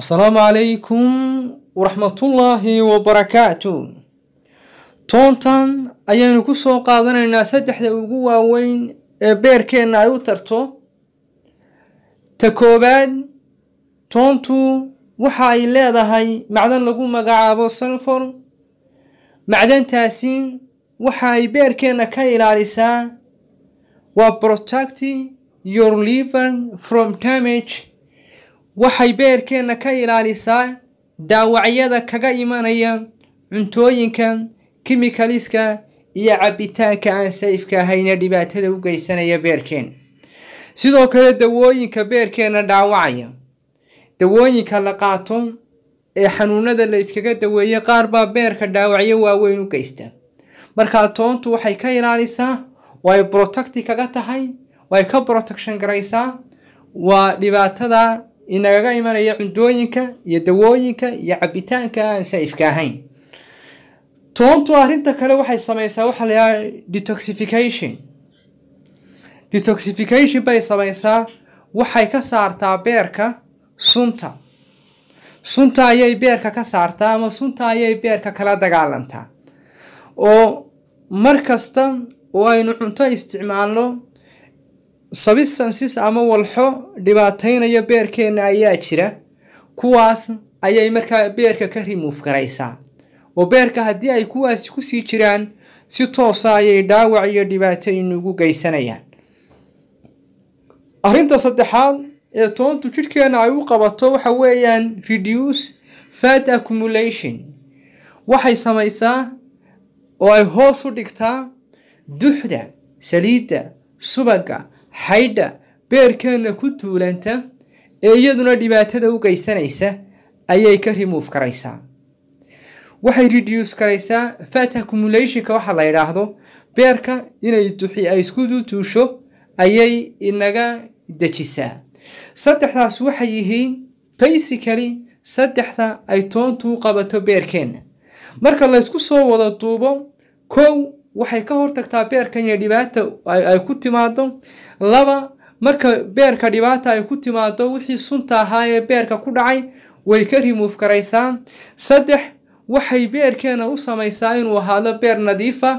asalaamu calaykum waraxmatullaahi wabarakaatu toontan ayaynu ku soo qaadanaynaa saddexda ugu waaweyn ee beerkeenna ay u tarto ta koowaad toontu waxa ay leedahay macdan lagu magacaabo salfor macdantaasi waxa ay beerkeenna ka ilaalisaa waa protecti your liver from damage waxay beerkeenna ka ilaalisaa daawacyada kaga imanaya cuntooyinka kimikaliska iyo cabbitaanka aan sayfka ahayna dhibaatada u geysanaya beerkeenna sidoo kale dawooyinka beerkeenna dhaawacaya dawooyinka la qaato ee xanuunada la iskaga daweeya qaar baa beerka dhaawacyo waaweyn u geysta markaa toontu waxay ka ilaalisaa way brotecti kaga tahay way ka brotection garaysaa waa dhibaatada inagaga imanaya cundooyinka iyo dawooyinka iyo cabitaanka aan saifka ahayn toontu arrinta kale waxay samaysaa waxaa layaha detoxification detoxification bay samaysaa waxay ka saartaa beerka sunta sunta ayay beerka ka saartaa ama sunta ayay beerka kala dagaalantaa oo mar kasta oo aynu cunto isticmaalno substances ama walxo dhibaataynaya beerkeenna ayaa jira kuwaas ayay markaa beerka ka remove garaysaa oo beerka haddii ay kuwaasi kusii jiraan si toosa ah ayay dhaawac iyo dhibaato inugu geysanayaan arrinta saddexaad ee toontu jidhkeena ay u qabato waxa weeyaan reduce fat accumulation waxay samaysaa oo ay hoos u dhigtaa duxda saliidda subaga xaydha beerkeenna ku tuulanta ee iyaduna dhibaatada u geysanaysa ayay ka rimuuf karaysaa waxay reduce karaysaa fat accumulationka waxa la yidhaahdo beerka inay ay isku tuusho ayay inaga dejisaa saddexdaas waxay yihiin basically saddexda ay toontu u qabato beerkeenna marka laysku soo wada duubo kow waxay ka hortagtaa beerka inay dhibaata ay ku timaado laba marka beerka dhibaata ay ku timaado wixii sunta ahaa ee beerka ku dhacay way ka rimuuf karaysaa saddex waxay beerkeena u samaysaa inuu ahaado beer nadiifa ah,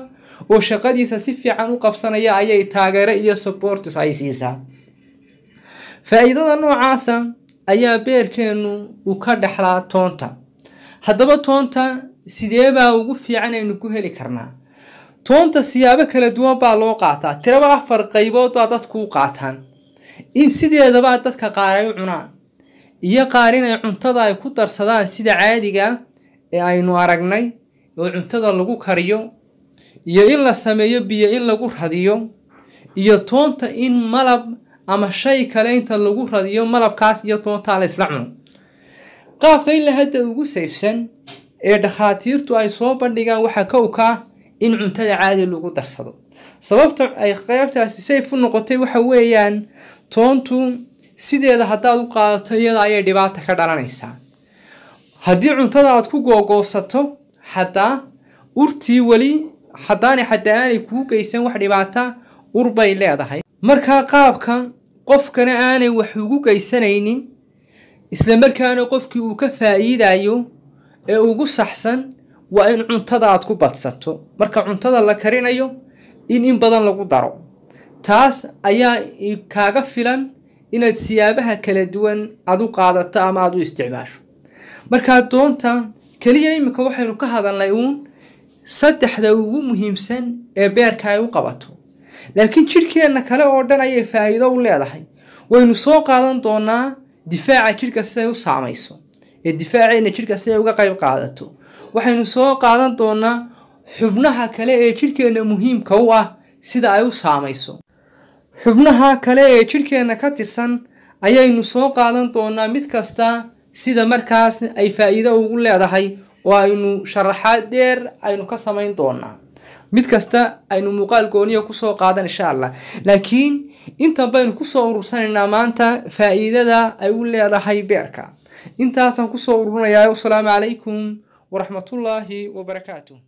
oo shaqadiisa si fiican u qabsanaya ayay taageero iyo subortis ay siisaa faa-iidada noocaasa ayaa beerkeenu u ka dhexlaa toonta haddaba toonta sidee baa ugu fiican aynu ku heli karnaa toonta siyaabo kala duwan baa loo qaataa tiraba afar qaybood baa dadku u qaataan in sideedabaa dadka qaar ay u cunaan iyo qaar inay cuntada ay ku darsadaan sida caadiga ee aynu aragnay oo cuntada lagu kariyo iyo in la sameeyo biyo in lagu radiyo iyo toonta in malab ama shay kale inta lagu radiyo malabkaas iyo toontaa la isla cuno qaabka ilaa hadda ugu sayfsan ee dhakhaatiirtu ay soo bandhigaan waxaa kowka ah in cuntada caadi lagu darsado sababta ay qaybtaasi sayf u noqotay waxa weeyaan toontu sideeda haddaad u qaadato iyada ayay dhibaata ka dhalanaysaa haddii cuntada aad ku googoosato xataa urtii weli haddaana xataa aanay kuu geysan wax dhibaata ur bay leedahay markaa qaabka qofkana aanay wax ugu geysanaynin isla markaana qofkii uu ka faa'iidayo ee ugu saxsan waa in cuntada aad ku badsato marka cuntada la karinayo in in badan lagu daro taas ayaa kaaga filan inaad siyaabaha kala duwan aad u qaadato ama aad u isticmaasho markaa doonta keliya imika waxaynu ka hadalnay uun saddexda ugu muhiimsan ee beerka ay u qabato laakiin jidhkeenna kale oo dhan ayay faa'iido u leedahay waynu soo qaadan doonaa difaaca jidhka siday u saamayso ee difaaceenna jidhka siday uga qayb qaadato waxaynu soo qaadan doonaa xubnaha kale ee jidhkeenna muhiimka u ah sida ay u saamayso xubnaha kale ee jidhkeenna ka tirsan ayaynu soo qaadan doonaa mid kasta sida markaas ay faa'iido ugu leedahay oo aynu sharaxaad dheer aynu ka samayn doonaa mid kasta aynu muuqaal gooniya kusoo qaadan insha allah laakiin intan baynu kusoo urursanaynaa maanta faa'iidada ay u leedahay beerka intaasaan kusoo ururinayaa wasalaamu calaykum waraxmatullaahi wabarakaatu